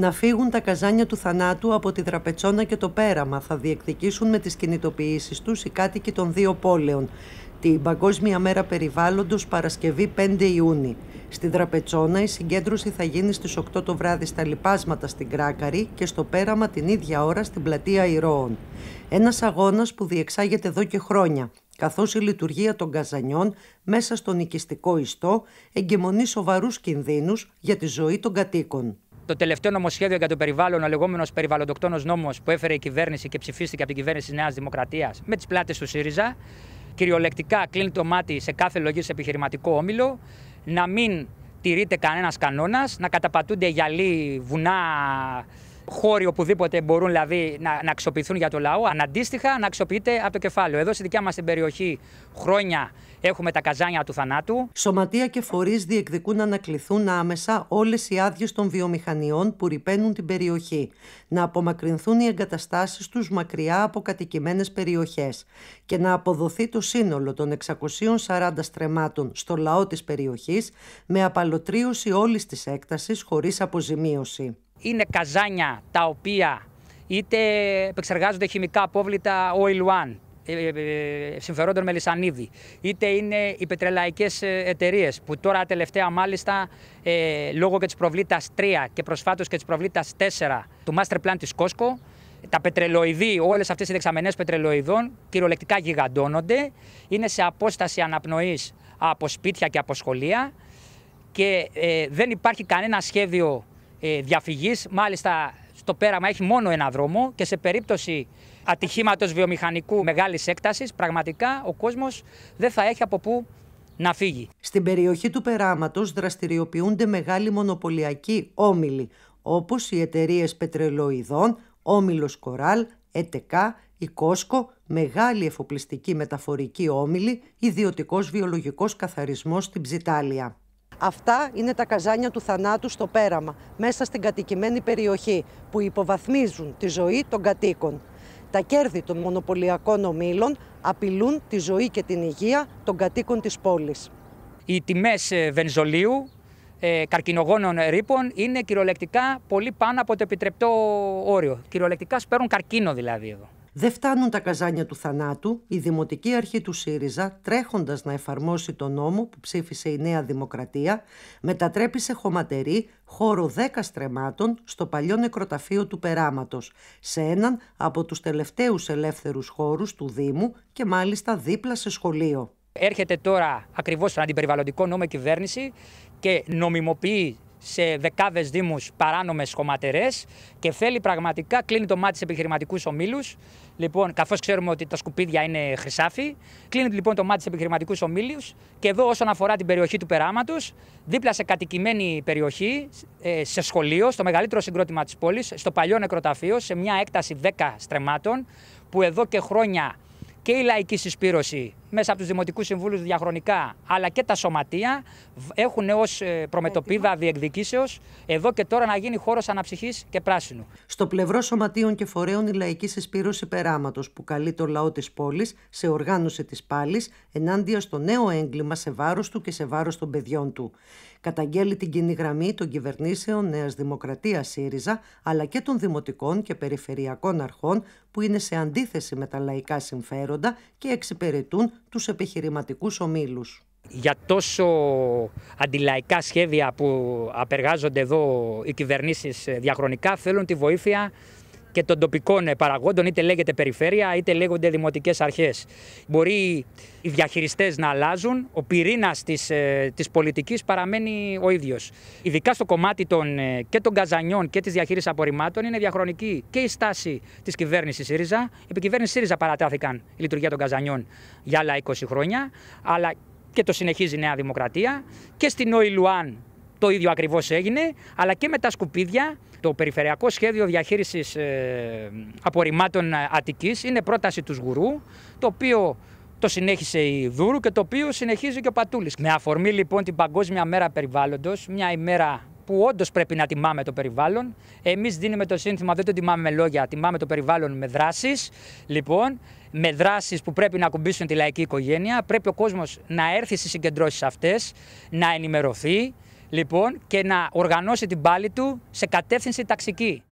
να φύγουν τα καζάνια του θανάτου από τη Δραπετσόνα και το Πέραμα. Θα διεκδικήσουν με τις κινητοποιήσεις τους οι κάτοικοι των δύο πόλεων. Την Παγκόσμια Μέρα Περιβάλλοντος Παρασκευή 5 Ιούνιου. Στη Δραπετσόνα η συγκέντρωση θα γίνει στις 8 το βράδυ στα λοιπάσματα στην Κράκαρη και στο Πέραμα την ίδια ώρα στην πλατεία Ηρώων. Ένας αγώνας που διεξάγεται εδώ και χρόνια καθώς η λειτουργία των καζανιών μέσα στον οικιστικό ιστό εγκαιμονεί σοβαρούς κινδύνους για τη ζωή των κατοίκων. Το τελευταίο νομοσχέδιο για το περιβάλλον, ο λεγόμενος περιβαλλοντοκτόνος νόμος που έφερε η κυβέρνηση και ψηφίστηκε από την κυβέρνηση τη Νέας Δημοκρατίας με τις πλάτες του ΣΥΡΙΖΑ, κυριολεκτικά κλείνει το μάτι σε κάθε λογή σε επιχειρηματικό όμιλο, να μην τηρείται κανένας κανόνας, να καταπατούνται γυαλί, βουνά, χώροι οπουδήποτε μπορούν δηλαδή να, να αξιοποιηθούν για το λαό, αναντίστοιχα να αξιοποιείται από το κεφάλαιο. Εδώ στη δικιά μας την περιοχή χρόνια έχουμε τα καζάνια του θανάτου. Σωματεία και φορείς διεκδικούν να ανακληθούν άμεσα όλες οι άδειες των βιομηχανιών που ρηπαίνουν την περιοχή, να απομακρυνθούν οι εγκαταστάσεις τους μακριά από κατοικημένες περιοχές και να αποδοθεί το σύνολο των 640 στρεμάτων στο λαό της περιοχής με απαλωτρίωση όλης της έκτασης χωρίς αποζημίωση είναι καζάνια τα οποία είτε επεξεργάζονται χημικά απόβλητα Oil One, ε, ε, ε, συμφερόντων με λισανίδι, είτε είναι οι πετρελαϊκές εταιρείες που τώρα τελευταία μάλιστα λόγω και της προβλήτας 3 και προσφάτως και της προβλήτας 4 του master plan της Κόσκο, τα πετρελοειδή, όλες αυτές οι δεξαμενές πετρελοειδών κυριολεκτικά γιγαντώνονται, είναι σε απόσταση αναπνοής από σπίτια και από σχολεία και δεν υπάρχει κανένα σχέδιο ε, διαφυγής. Μάλιστα στο πέραμα έχει μόνο ένα δρόμο και σε περίπτωση ατυχήματος βιομηχανικού μεγάλης έκτασης πραγματικά ο κόσμος δεν θα έχει από πού να φύγει. Στην περιοχή του περάματος δραστηριοποιούνται μεγάλοι μονοπωλιακοί όμιλοι όπως οι εταιρείες πετρελοειδών, όμιλος Κοράλ, ΕΤΕΚΑ, η Κόσκο, μεγάλη εφοπλιστική μεταφορική όμιλη, ιδιωτικός βιολογικός καθαρισμός στην Ψιτάλια. Αυτά είναι τα καζάνια του θανάτου στο πέραμα, μέσα στην κατοικημένη περιοχή, που υποβαθμίζουν τη ζωή των κατοίκων. Τα κέρδη των μονοπωλιακών ομήλων απειλούν τη ζωή και την υγεία των κατοίκων της πόλης. Οι τιμές ε, βενζολίου, ε, καρκινογόνων ρήπων είναι κυριολεκτικά πολύ πάνω από το επιτρεπτό όριο. Κυριολεκτικά σπέρουν καρκίνο δηλαδή εδώ. Δεν φτάνουν τα καζάνια του θανάτου, η Δημοτική Αρχή του ΣΥΡΙΖΑ, τρέχοντας να εφαρμόσει τον νόμο που ψήφισε η Νέα Δημοκρατία, μετατρέπει σε χωματερή χώρο 10 στρεμάτων στο παλιό νεκροταφείο του Περάματος. σε έναν από τους τελευταίους ελεύθερους χώρους του Δήμου και μάλιστα δίπλα σε σχολείο. Έρχεται τώρα ακριβώς στον αντιπεριβαλλοντικό νόμο κυβέρνηση και νομιμοποιεί σε δεκάδες Δήμους παράνομες χωματερές και θέλει πραγματικά, κλείνει το μάτι σε επιχειρηματικούς ομίλους. Λοιπόν, καθώς ξέρουμε ότι τα σκουπίδια είναι χρυσάφι, κλείνει λοιπόν το μάτι σε επιχειρηματικούς ομίλους. Και εδώ, όσον αφορά την περιοχή του Περάματος, δίπλα σε κατοικημένη περιοχή, ε, σε σχολείο, στο μεγαλύτερο συγκρότημα της πόλης, στο παλιό νεκροταφείο, σε μια έκταση 10 στρεμάτων, που εδώ και χρόνια και η λαϊκή συσπήρωση μέσα από τους Δημοτικούς Συμβούλους διαχρονικά, αλλά και τα σωματεία, έχουν ως ε, προμετωπίδα διεκδικήσεως εδώ και τώρα να γίνει χώρος αναψυχής και πράσινου. Στο πλευρό σωματείων και φορέων, η λαϊκή συσπήρωση περάματος που καλεί το λαό της πόλης σε οργάνωση της πάλης ενάντια στο νέο έγκλημα σε βάρος του και σε βάρος των παιδιών του. Καταγγέλει την κοινή γραμμή των κυβερνήσεων Νέας Δημοκρατίας ΣΥΡΙΖΑ αλλά και των δημοτικών και περιφερειακών αρχών που είναι σε αντίθεση με τα λαϊκά συμφέροντα και εξυπηρετούν τους επιχειρηματικούς ομίλους. Για τόσο αντιλαϊκά σχέδια που απεργάζονται εδώ οι κυβερνήσεις ε, διαχρονικά θέλουν τη βοήθεια και των τοπικών παραγόντων, είτε λέγεται περιφέρεια, είτε λέγονται δημοτικές αρχές. Μπορεί οι διαχειριστές να αλλάζουν, ο πυρήνας της ε, της πολιτικής παραμένει ο ίδιος. Ειδικά στο κομμάτι των, ε, και των καζανιών και της διαχείρισης απορριμμάτων, είναι διαχρονική και η στάση της κυβέρνησης ΣΥΡΙΖΑ. Επί κυβέρνησης ΣΥΡΙΖΑ παρατάθηκαν η λειτουργία των καζανιών για άλλα 20 χρόνια, αλλά και το συνεχίζει η Νέα Δημοκρατία. Και στην ΟΗΛΟΑΝ το ίδιο ακριβώς έγινε, αλλά και με τα σκουπίδια το Περιφερειακό Σχέδιο Διαχείρισης ε, Απορριμμάτων ε, Αττικής είναι πρόταση τους Σγουρού, το οποίο το συνέχισε η Δούρου και το οποίο συνεχίζει και ο Πατούλης. Με αφορμή λοιπόν την Παγκόσμια Μέρα Περιβάλλοντος, μια ημέρα που όντως πρέπει να τιμάμε το περιβάλλον. Εμείς δίνουμε το σύνθημα, δεν το τιμάμε με λόγια, τιμάμε το περιβάλλον με δράσεις. Λοιπόν, με δράσεις που πρέπει να ακουμπήσουν τη λαϊκή οικογένεια. Πρέπει ο κόσμος να έρθει στις συγκεντρώσεις αυτές, να ενημερωθεί, λοιπόν, και να οργανώσει την πάλη του σε κατεύθυνση ταξική.